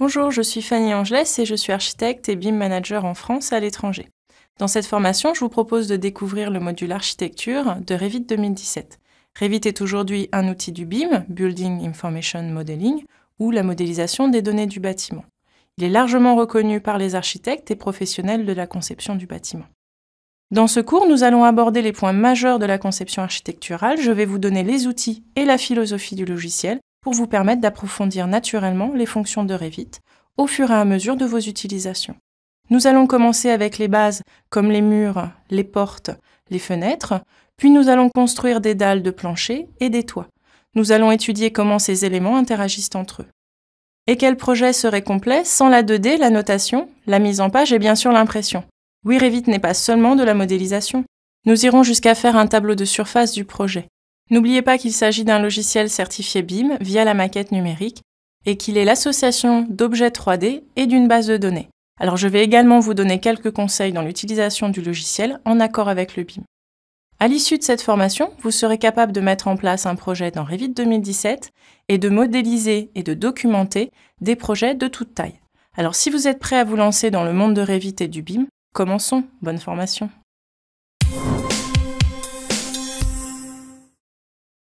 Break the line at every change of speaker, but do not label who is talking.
Bonjour, je suis Fanny Angelès et je suis architecte et BIM manager en France à l'étranger. Dans cette formation, je vous propose de découvrir le module architecture de Revit 2017. Revit est aujourd'hui un outil du BIM, Building Information Modeling, ou la modélisation des données du bâtiment. Il est largement reconnu par les architectes et professionnels de la conception du bâtiment. Dans ce cours, nous allons aborder les points majeurs de la conception architecturale. Je vais vous donner les outils et la philosophie du logiciel pour vous permettre d'approfondir naturellement les fonctions de Revit au fur et à mesure de vos utilisations. Nous allons commencer avec les bases comme les murs, les portes, les fenêtres, puis nous allons construire des dalles de plancher et des toits. Nous allons étudier comment ces éléments interagissent entre eux. Et quel projet serait complet sans la 2D, la notation, la mise en page et bien sûr l'impression Oui, Revit n'est pas seulement de la modélisation. Nous irons jusqu'à faire un tableau de surface du projet. N'oubliez pas qu'il s'agit d'un logiciel certifié BIM via la maquette numérique et qu'il est l'association d'objets 3D et d'une base de données. Alors je vais également vous donner quelques conseils dans l'utilisation du logiciel en accord avec le BIM. À l'issue de cette formation, vous serez capable de mettre en place un projet dans Revit 2017 et de modéliser et de documenter des projets de toute taille. Alors si vous êtes prêt à vous lancer dans le monde de Revit et du BIM, commençons. Bonne formation.